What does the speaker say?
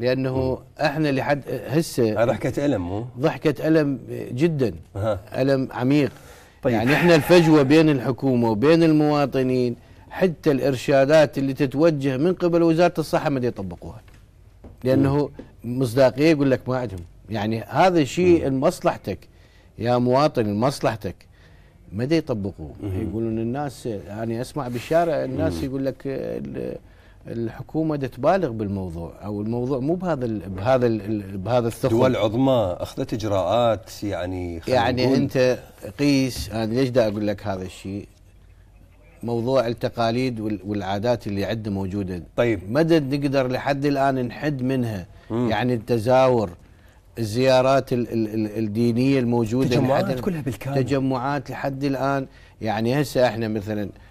لانه مم. احنا لحد هسه ضحكه الم مو ضحكه الم جدا أه. الم عميق طيب. يعني احنا الفجوه بين الحكومه وبين المواطنين حتى الارشادات اللي تتوجه من قبل وزاره الصحه ما يطبقوها لانه مصداقيه يقول لك ما عندهم يعني هذا الشيء لمصلحتك يا مواطن لمصلحتك ما يطبقوه يقولون الناس انا يعني اسمع بالشارع الناس يقول لك الحكومه تبالغ بالموضوع او الموضوع مو بهذا الـ بهذا الـ بهذا الثقل دول عظمى اخذت اجراءات يعني يعني انت قيس انا ليش دا اقول لك هذا الشيء؟ موضوع التقاليد والعادات اللي عندنا موجوده طيب مدى نقدر لحد الان نحد منها مم. يعني التزاور الزيارات الـ الـ الدينيه الموجوده تجمعات كلها بالكامل تجمعات لحد الان يعني هسه احنا مثلا